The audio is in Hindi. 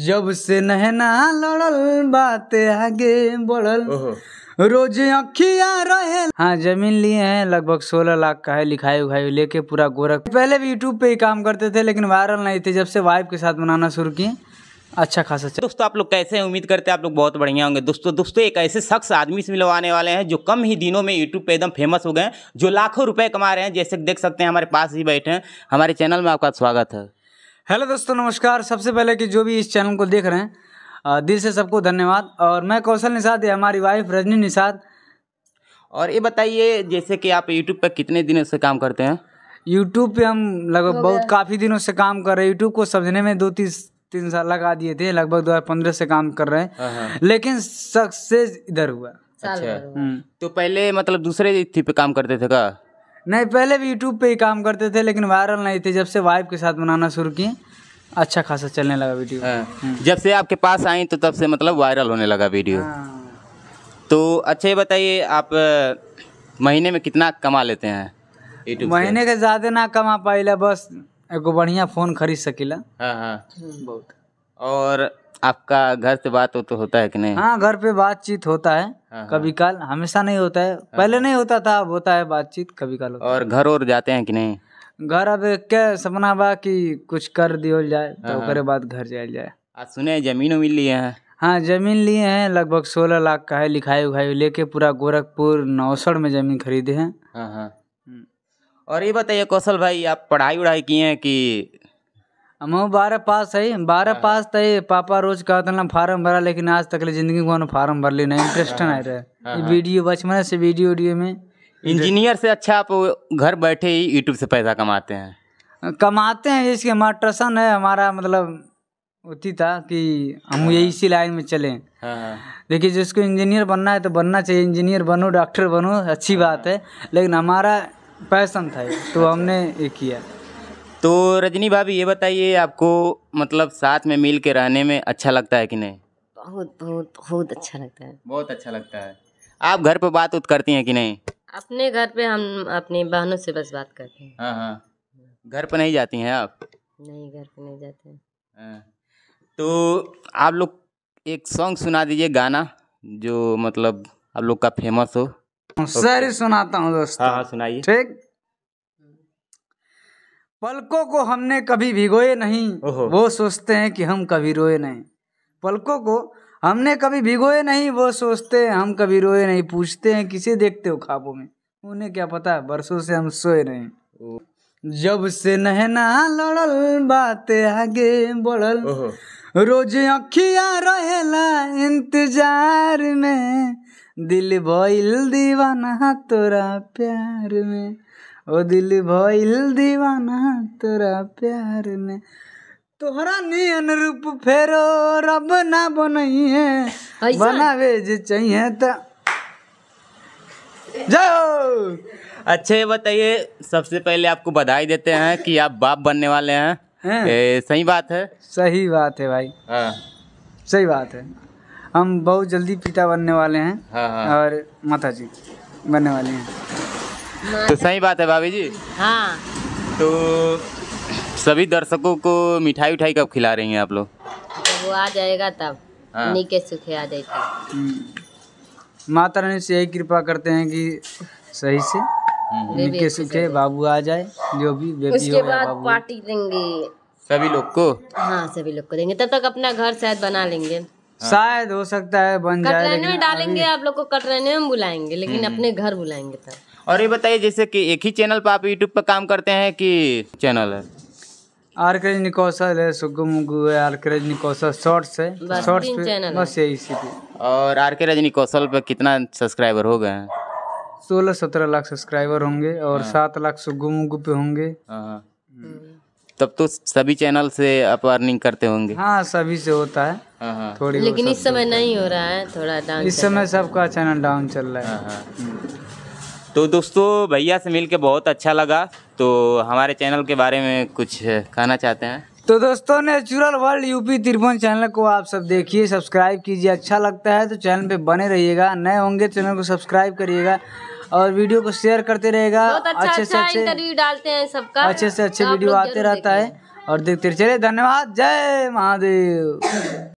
जब से नहना लड़ल बात आगे बढ़ल रोज अखिया रहे हाँ जमीन लिए हैं लगभग सोलह लाख का है लिखाई उखाई लेके पूरा गोरख पहले भी यूट्यूब पे ही काम करते थे लेकिन वायरल नहीं थे जब से वाइफ के साथ बनाना शुरू किए अच्छा खासा दोस्तों आप लोग कैसे हैं उम्मीद करते हैं आप लोग बहुत बढ़िया होंगे दोस्तों दोस्तों एक ऐसे शख्स आदमी से मिलवाने वाले हैं जो कम ही दिनों में यूट्यूब पे एकदम फेमस हो गए हैं जो लाखों रुपए कमा रहे हैं जैसे देख सकते हैं हमारे पास ही बैठे हैं हमारे चैनल में आपका स्वागत है हेलो दोस्तों नमस्कार सबसे पहले कि जो भी इस चैनल को देख रहे हैं दिल से सबको धन्यवाद और मैं कौशल निषाद है हमारी वाइफ रजनी निषाद और ये बताइए जैसे कि आप यूट्यूब पर कितने दिनों से काम करते हैं यूट्यूब पे हम लगभग बहुत काफ़ी दिनों से काम कर रहे हैं यूट्यूब को समझने में दो तीन तीन साल लगा दिए थे लगभग दो हज़ार पंद्रह से काम कर रहे हैं हाँ, हाँ। लेकिन सक्सेस इधर हुआ अच्छा हम्म। तो पहले मतलब दूसरे थी पे काम करते थे का नहीं पहले भी यूट्यूब पे ही काम करते थे लेकिन वायरल नहीं थे जब से वाइफ के साथ बनाना शुरू किए अच्छा खासा चलने लगा वीडियो हाँ। हम्म। जब से आपके पास आई तो तब से मतलब वायरल होने लगा वीडियो हाँ। तो अच्छा ये बताइए आप महीने में कितना कमा लेते हैं महीने के ज़्यादा ना कमा पाई बस एक बढ़िया फ़ोन खरीद सकीला हाँ हाँ हम्म, बहुत और आपका घर से बात हो तो होता है कि नहीं हाँ घर पे बातचीत होता है हाँ, हाँ। कभी काल हमेशा नहीं होता है हाँ। पहले नहीं होता था अब होता है बातचीत कभी काल और घर और जाते हैं कि नहीं घर अब क्या सपना बा कि कुछ कर दियो जाए हाँ, तो करे बाद घर जाए जाए आज सुने जमीन मिल लिए हैं हाँ जमीन लिए हैं लगभग सोलह लाख का है लिखाई उखाई लेके पूरा गोरखपुर नौसड़ में जमीन खरीदे हैं हम्म। और ये बताइए कौशल भाई आप पढ़ाई उड़ाई किए हैं कि हम बारह पास है बारह हाँ। पास तो पापा रोज कहते ना फार्म भरा लेकिन आज तक ले जिंदगी को फार्म भर ली नहीं इंटरेस्ट ना हाँ, हाँ, रहा है वीडियो बचपन से वीडियो वीडियो में इंजीनियर से अच्छा आप घर बैठे ही यूट्यूब से पैसा कमाते हैं कमाते हैं इसके हमारा ट्रसन है हमारा मतलब होती था कि हम ये इसी लाइन में चलें देखिए जिसको इंजीनियर बनना है तो बनना चाहिए इंजीनियर बनो डॉक्टर बनो अच्छी बात है लेकिन हमारा पैसन था तो अच्छा। हमने ये किया तो रजनी भाभी ये बताइए आपको मतलब साथ में मिल के रहने में अच्छा लगता है कि नहीं बहुत बहुत बहुत अच्छा लगता है बहुत अच्छा लगता है आप घर पे बात उत करती हैं कि नहीं अपने घर पे हम अपनी बहनों से बस बात करते हैं हाँ हाँ घर पर नहीं जाती हैं आप नहीं घर पे नहीं जाते हैं हाँ। तो आप लोग एक सॉन्ग सुना दीजिए गाना जो मतलब आप लोग का फेमस हो सर सुनाता हूँ दोस्तों हाँ हाँ सुनाइए ठीक पलकों को हमने कभी भिगोए नहीं वो सोचते हैं कि हम कभी रोए नहीं पलकों को हमने कभी भिगोए नहीं वो सोचते हैं हम कभी रोए नहीं पूछते हैं किसे देखते हो खाबों में उन्हें क्या पता बरसों से हम सोए नहीं जब से नहना लड़ल बातें आगे बढ़ल रोज अखिया रहेला इंतजार में दिल बोइल दीवाना तोरा प्यार में ओ दिल भइल दीवाना तोरा प्यार में तोहरा नियन रूप फेरो रब ना बनइए बनावे जे चाहिए त जय अच्छे बताइए सबसे पहले आपको बधाई देते हैं कि आप बाप बनने वाले हैं ए, सही बात है सही बात है भाई आ, हाँ। सही बात है हम बहुत जल्दी पिता बनने वाले हैं हाँ हाँ। और माता जी बनने वाले हैं तो सही बात है भाभी जी हाँ तो सभी दर्शकों को मिठाई उठाई कब खिला रही हैं आप लोग तो वो आ जाएगा तब हाँ। नीके सुखे आ जाएगा हम्म। माता रानी से यही कृपा करते हैं कि सही से हम्म। नीके सुखे बाबू आ जाए जो भी बेटी उसके बाद पार्टी देंगे सभी लोग को हाँ सभी लोग को देंगे तब तक अपना घर शायद बना लेंगे हाँ। शायद हो सकता है बन जाए कटरैन में डालेंगे आप लोग को कटरैन में बुलाएंगे लेकिन हम्म। अपने घर बुलाएंगे तब और ये बताइए जैसे कि एक ही चैनल पर आप यूट्यूब पर काम करते हैं कि चैनल है आर्करेज निकोसल है सुगु मुगु है आर्करेज निकोसल शॉर्ट्स है शॉर्ट्स पे बस यही इसी पे और आर्करेज निकोसल पे कितना सब्सक्राइबर हो गए हैं सोलह सत्रह लाख सब्सक्राइबर होंगे और हाँ। सात लाख सुगु मुगु पे होंगे हाँ, हम्म। तब तो सभी चैनल से आप अर्निंग करते होंगे हाँ सभी से होता है हाँ, हाँ। थोड़ी लेकिन इस समय नहीं हो रहा है थोड़ा डाउन इस समय सबका चैनल डाउन चल रहा है हाँ, तो दोस्तों भैया से मिलके बहुत अच्छा लगा तो हमारे चैनल के बारे में कुछ कहना चाहते हैं तो दोस्तों natural world UP Tribhuvan channel को आप सब देखिए सब्सक्राइब कीजिए अच्छा लगता है तो चैनल पे बने रहिएगा नए होंगे चैनल तो को सब्सक्राइब करिएगा और वीडियो को शेयर करते रहेगा अच्छा अच्छे से अच्छा अच्छे डालते हैं सबका अच्छे से अच्छे वीडियो आते रहता है और देखते चले धन्यवाद जय महादेव